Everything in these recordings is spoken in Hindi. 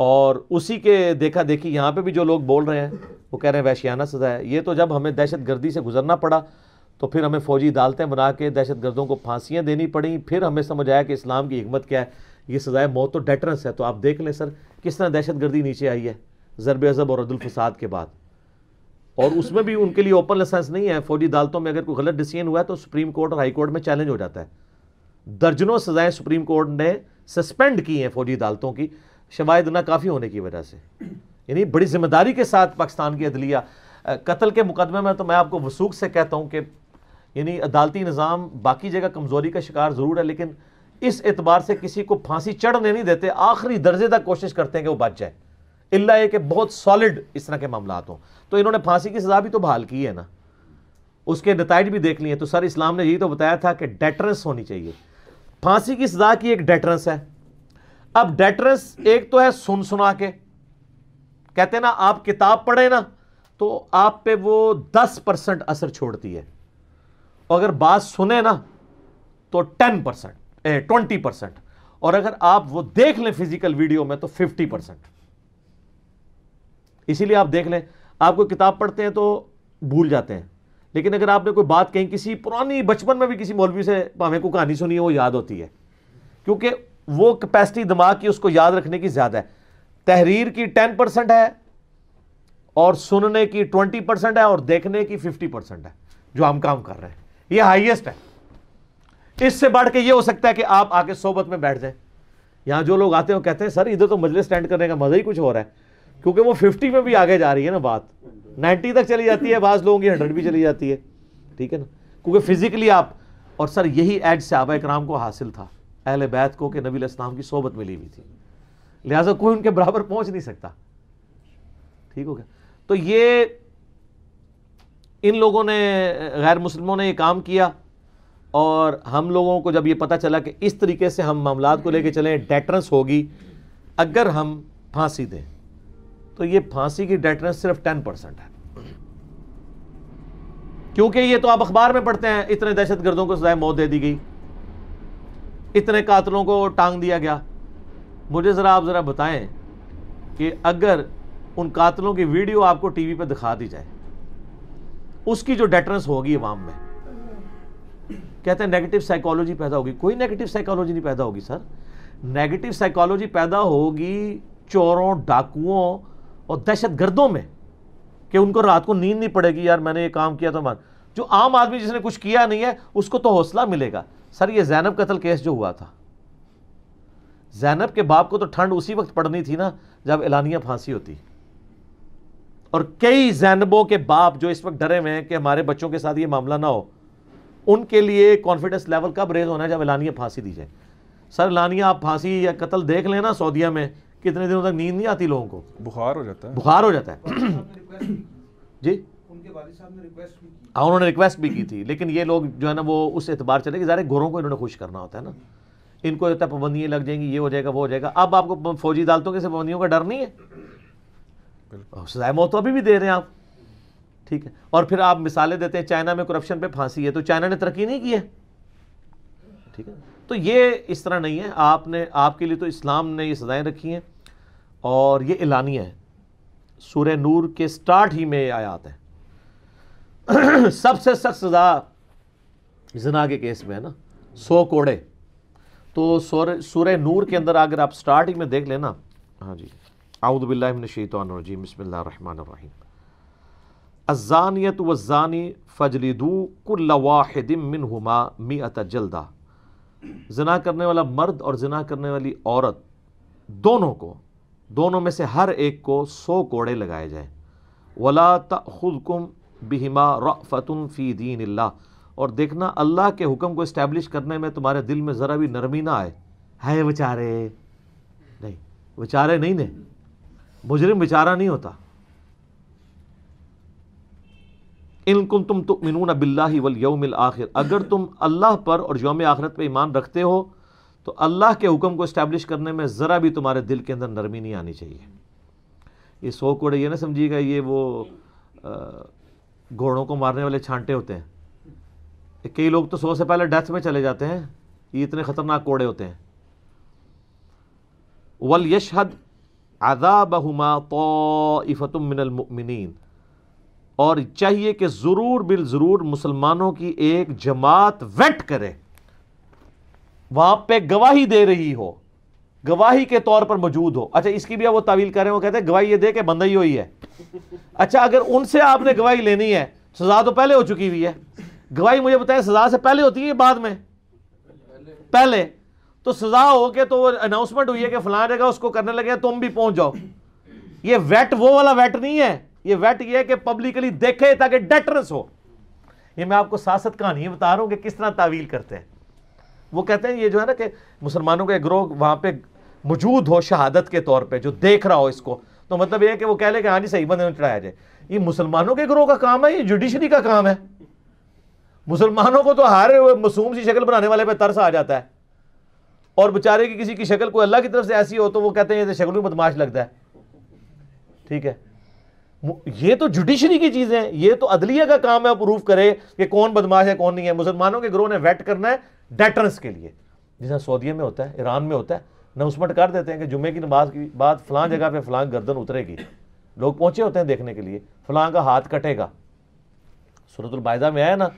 और उसी के देखा देखी यहाँ पे भी जो लोग बोल रहे हैं वो कह रहे हैं वैशियाना सज़ा है ये तो जब हमें दहशत गर्दी से गुजरना पड़ा तो फिर हमें फ़ौजी अदालतें बना के दहशत गर्दों को फांसियाँ देनी पड़ी फिर हमें समझ आया कि इस्लाम की हमत क्या है ये सज़ाए मौत तो डेटरेंस है तो आप देख लें सर किस तरह दहशत गर्दी नीचे आई है ज़रब अज़ब और अदुलफसाद के बाद और उसमें भी उनके लिए ओपन लाइसेंस नहीं है फौजी अदालतों में अगर कोई गलत डिसीजन हुआ है तो सुप्रीम कोर्ट और हाई कोर्ट में चैलेंज हो जाता है दर्जनों सज़ाएँ सुप्रीम कोर्ट ने सस्पेंड की हैं फौजी अदालतों की शवायद ना काफ़ी होने की वजह से यानी बड़ी जिम्मेदारी के साथ पाकिस्तान की अदलिया कत्ल के मुकदमे में तो मैं आपको वसूख से कहता हूँ कि यानी अदालती निज़ाम बाकी जगह कमज़ोरी का शिकार ज़रूर है लेकिन इस एतबार से किसी को फांसी चढ़ने नहीं देते आखिरी दर्जे तक कोशिश करते हैं कि वो बच जाए इल्ला ये कि बहुत सॉलिड इस तरह के मामला हों तो इन्होंने फांसी की सज़ा भी तो बहाल की है ना उसके नतज भी देख लिए तो सर इस्लाम ने यही तो बताया था कि डेटरेंस होनी चाहिए फांसी की सज़ा की एक डेटरेंस है अब डेटरस एक तो है सुन सुना के कहते ना आप किताब पढ़े ना तो आप पे वो दस परसेंट असर छोड़ती है और अगर बात सुने ना तो टेन परसेंट ट्वेंटी परसेंट और अगर आप वो देख लें फिजिकल वीडियो में तो फिफ्टी परसेंट इसीलिए आप देख लें आपको किताब पढ़ते हैं तो भूल जाते हैं लेकिन अगर आपने कोई बात कही किसी पुरानी बचपन में भी किसी मौलवी से भावे को कहानी सुनी है वो याद होती है क्योंकि वो कैपेसिटी दिमाग की उसको याद रखने की ज़्यादा है तहरीर की टेन परसेंट है और सुनने की ट्वेंटी परसेंट है और देखने की फिफ्टी परसेंट है जो हम काम कर रहे हैं ये हाईएस्ट है इससे बढ़ के ये हो सकता है कि आप आके सोबत में बैठ जाए यहां जो लोग आते हैं कहते हैं सर इधर तो मजलिस स्टैंड करने का मज़ा ही कुछ हो रहा है क्योंकि वो फिफ्टी में भी आगे जा रही है ना बात नाइन्टी तक चली जाती है बाज़ लोगों की हंड्रेड भी चली जाती है ठीक है ना क्योंकि फिजिकली आप और सर यही एड से सहाबा कराम को हासिल था अहल बैत को कि नबी इस्लाम की सोबत मिली हुई थी लिहाजा कोई उनके बराबर पहुंच नहीं सकता ठीक हो गया तो ये इन लोगों ने गैर मुसलमों ने यह काम किया और हम लोगों को जब ये पता चला कि इस तरीके से हम मामला को लेकर चले डेटरेंस होगी अगर हम फांसी दें तो ये फांसी की डेटरेंस सिर्फ टेन परसेंट है क्योंकि ये तो आप अखबार में पढ़ते हैं इतने दहशत गर्दों को सजाए मौत दे दी गई इतने कातलों को टांग दिया गया मुझे ज़रा आप ज़रा बताएं कि अगर उन कातलों की वीडियो आपको टीवी पर दिखा दी जाए उसकी जो डेटरेंस होगी अवाम में कहते हैं नेगेटिव साइकोलॉजी पैदा होगी कोई नेगेटिव साइकोलॉजी नहीं पैदा होगी सर नेगेटिव साइकोलॉजी पैदा होगी चोरों डाकुओं और दहशत गर्दों में कि उनको रात को नींद नहीं पड़ेगी यार मैंने ये काम किया तो मान जो आम आदमी जिसने कुछ किया नहीं है उसको तो हौसला मिलेगा सर ये जैनब कत्ल केस जो हुआ था जैनब के बाप को तो ठंड उसी वक्त पड़नी थी ना जब एलानिया फांसी होती और कई जैनबों के बाप जो इस वक्त डरे हुए हैं कि हमारे बच्चों के साथ ये मामला ना हो उनके लिए कॉन्फिडेंस लेवल कब रेज होना है जब एलानिया फांसी दी जाए सर एलानिया आप फांसी या कत्ल देख लेना सऊदिया में कितने दिनों तक नींद नहीं आती लोगों को बुखार हो जाता है बुखार हो जाता है जी हाँ उन्होंने रिक्वेस्ट भी की थी लेकिन ये लोग जो है ना वो उस एतबार चले कि ज़ारे घोरों को इन्होंने खुश करना होता है ना इनको इतना पाबंदियाँ लग जाएंगी ये हो जाएगा वो हो जाएगा अब आपको फौजी अदालतों के से पाबंदियों का डर नहीं है सजाए मौत तो अभी भी दे रहे हैं आप ठीक है और फिर आप मिसालें देते हैं चाइना में करप्शन पर फांसी है तो चाइना ने तरक्की नहीं की है ठीक है तो ये इस तरह नहीं है आपने आपके लिए तो इस्लाम ने ये सजाएं रखी हैं और ये एलानिया है सूर्य नूर के स्टार्ट ही में आयात है सबसे सख्त सज़ा जना के केस में है ना सौ कोड़े तो सूर्य नूर के अंदर अगर आप स्टार्टिंग में देख लेना हाँ जी आउदबिल्लाशीतवानजी बसमीम अजानियत वज़ानी फजलिदू कुल्ल मिन हुमा मी अत जल्दा जना करने वाला मर्द और जना करने वाली औरत दोनों को दोनों में से हर एक को सौ कोड़े लगाए जाए वला तुम बिहिमा रफ़तुन फ़ी दीन अल्लाह और देखना अल्लाह के हुक्म को इस्टेब्लिश करने में तुम्हारे दिल में ज़रा भी नरमी ना आए है बेचारे नहीं बेचारे नहीं ने मुजरिम बेचारा नहीं होता इनकुम तुम तो मिनून बिल्ला वल यौमिल आखिर अगर तुम अल्लाह पर और योम आखिरत पर ईमान रखते हो तो अल्लाह के हुक्म को इस्टेब्लिश करने में ज़रा भी तुम्हारे दिल के अंदर नरमी नहीं आनी चाहिए ये सो कोड़े ये ना समझिएगा ये वो आ, घोड़ों को मारने वाले छांटे होते हैं कई लोग तो सौ से पहले डेथ में चले जाते हैं ये इतने ख़तरनाक कोड़े होते हैं वल यशहद आदा आदाबहुमा तोफ़तम मुमिनीन और चाहिए कि ज़रूर बिल ज़रूर मुसलमानों की एक जमात वेट करे वहां पे गवाही दे रही हो गवाही के तौर पर मौजूद हो अच्छा इसकी भी वो तावील कर रहे हैं वो कहते हैं गवाही ये दे के बंदा ही हुई है अच्छा अगर उनसे आपने गवाही लेनी है सजा तो पहले हो चुकी हुई है गवाही मुझे बताएं सजा से पहले होती है बाद में पहले तो सजा हो के तो अनाउंसमेंट हुई है कि फलां जगह उसको करने लगे तुम भी पहुंच जाओ ये वेट वो वाला वेट नहीं है ये वेट ये है कि पब्लिकली देखे ताकि डेटरस हो ये मैं आपको सासत कहानी बता रहा हूं कि किस तरह तावील करते हैं वो कहते हैं ये जो है ना कि मुसलमानों का ग्रोह वहाँ पे मौजूद हो शहादत के तौर पे जो देख रहा हो इसको तो मतलब ये है कि वो कह ले कि हाँ जी सही बंदे चढ़ाया जाए ये मुसलमानों के ग्रोह का काम है ये जुडिशरी का काम है मुसलमानों को तो हारे हुए मसूम सी शक्ल बनाने वाले पे तरस आ जाता है और बेचारे की किसी की शक्ल को अल्लाह की तरफ से ऐसी हो तो वो कहते हैं ये तो शक्ल में बदमाश लगता है ठीक है ये तो जुडिशरी की चीज़ें हैं ये तो अदलिया का काम है प्रूफ करे कि कौन बदमाश है कौन नहीं है मुसलमानों के ग्रोह ने वेट करना है डेटरस के लिए जैसा सऊदिया में होता है ईरान में होता है अनाउंसमेंट कर देते हैं कि जुमे की नमाज की बाद फलां जगह पर फ़लाँ गर्दन उतरेगी लोग पहुँचे होते हैं देखने के लिए फ़लाँ का हाथ कटेगा सूरतुलबायदा में आया ना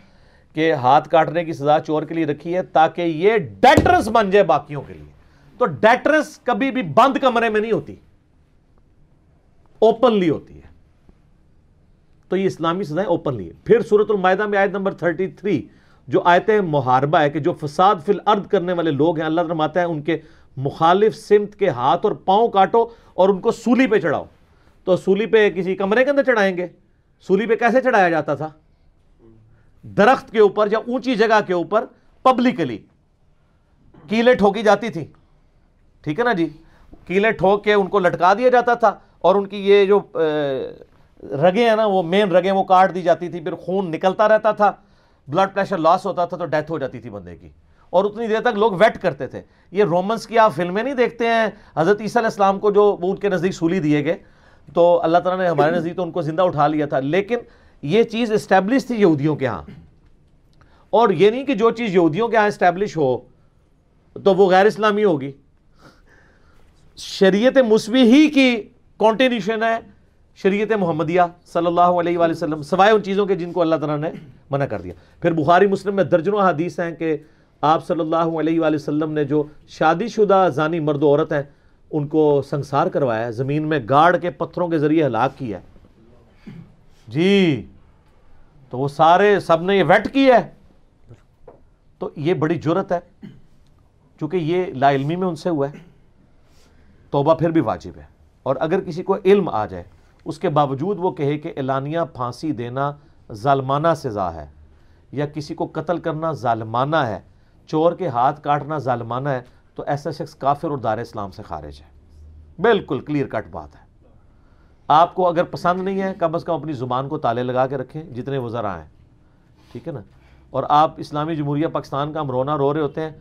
कि हाथ काटने की सज़ा चोर के लिए रखी है ताकि ये डेटरस बन जाए बाकियों के लिए तो डेटरस कभी भी बंद कमरे में नहीं होती ओपनली होती है तो ये इस्लामी सजाएं ओपनली है फिर सूरतुलमायदा में आयत नंबर थर्टी थ्री जो आयत मुहारबा है कि जो फसाद फिल अर्द करने वाले लोग हैं अल्लाह फरमाता है उनके मुखालिफ सिमत के हाथ और पाँव काटो और उनको सूली पे चढ़ाओ तो सूली पे किसी कमरे के अंदर चढ़ाएंगे सूली पर कैसे चढ़ाया जाता था दरख्त के ऊपर या ऊंची जगह के ऊपर पब्लिकली कीले ठोकी जाती थी ठीक है ना जी कीले ठोक के उनको लटका दिया जाता था और उनकी ये जो रगे हैं ना वो मेन रगे वो काट दी जाती थी फिर खून निकलता रहता था ब्लड प्रेशर लॉस होता था तो डेथ हो जाती थी बंदे की और उतनी देर तक लोग वेट करते थे ये रोमन्स की आप फिल्में नहीं देखते हैं हज़रत ईसा इस्लाम को जो उनके नज़दीक सूली दिए गए तो अल्लाह तला ने हमारे नज़दीक तो उनको ज़िंदा उठा लिया था लेकिन ये चीज़ इस्टेब्लिश थी यहूदियों के यहाँ और ये नहीं कि जो चीज़ यहूदियों के यहाँ इस्टेब्लिश हो तो वो गैर इस्लामी होगी शरीयत मुसवी ही की कॉन्टीन्यूशन है शरीयत मोहम्मदिया सल्लल्लाहु अलैहि वसल्लम सवाए उन चीज़ों के जिनको अल्लाह ताला ने मना कर दिया फिर बुखारी मुस्लिम में दर्जनों हदीस हैं कि आप सल्लल्लाहु अलैहि वसल्लम ने जो शादीशुदा जानी मर्द औरत हैं उनको संसार करवाया है ज़मीन में गाड़ के पत्थरों के ज़रिए हलाक किया जी तो वो सारे सब ने ये वेट किया है तो ये बड़ी जरूरत है चूँकि ये लाइलमी में उनसे हुआ है तोबा फिर भी वाजिब है और अगर किसी को इल्म आ जाए उसके बावजूद वो कहे कि एलानिया फांसी देना जालमाना सज़ा है या किसी को कत्ल करना ज़ालमाना है चोर के हाथ काटना जालमाना है तो ऐसा शख्स काफिर और दार इस्लाम से खारिज है बिल्कुल क्लियर कट बात है आपको अगर पसंद नहीं है कम अज़ कम अपनी ज़ुबान को ताले लगा के रखें जितने वज़रा हैं ठीक है ना और आप इस्लामी जमहूरिया पाकिस्तान का हम रोना रो रहे होते हैं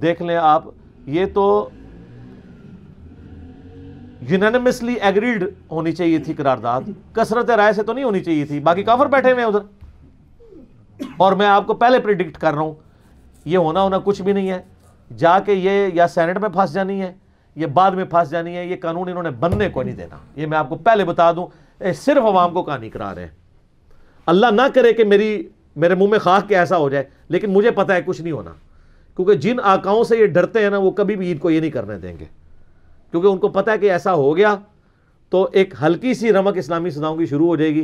देख लें आप ये तो यूनानिमसली एग्रीड होनी चाहिए थी करारदाद कसरत राय से तो नहीं होनी चाहिए थी बाकी काफर बैठे हुए हैं उधर और मैं आपको पहले प्रिडिक्ट कर रहा हूँ ये होना होना कुछ भी नहीं है जाके ये या सेनेट में फंस जानी है ये बाद में फंस जानी है ये कानून इन्होंने बनने को नहीं देना ये मैं आपको पहले बता दूँ सिर्फ अवाम को कहानी करा रहे हैं अल्लाह ना करे कि मेरी मेरे मुंह में खाक के ऐसा हो जाए लेकिन मुझे पता है कुछ नहीं होना क्योंकि जिन आकाओं से ये डरते हैं ना वो कभी भी ईद को ये नहीं करने देंगे क्योंकि उनको पता है कि ऐसा हो गया तो एक हल्की सी रमक इस्लामी सदाओं की शुरू हो जाएगी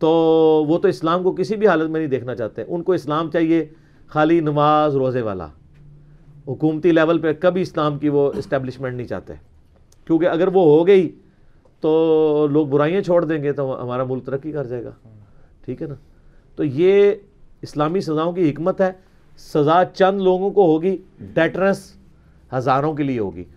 तो वो तो इस्लाम को किसी भी हालत में नहीं देखना चाहते उनको इस्लाम चाहिए खाली नमाज रोज़े वाला हुकूमती लेवल पर कभी इस्लाम की वो इस्टेब्लिशमेंट नहीं चाहते क्योंकि अगर वो हो गई तो लोग बुराइयाँ छोड़ देंगे तो हमारा मुल्क तरक्की कर जाएगा ठीक है ना तो ये इस्लामी सज़ाओं की हमत है सज़ा चंद लोगों को होगी डेटरस हज़ारों के लिए होगी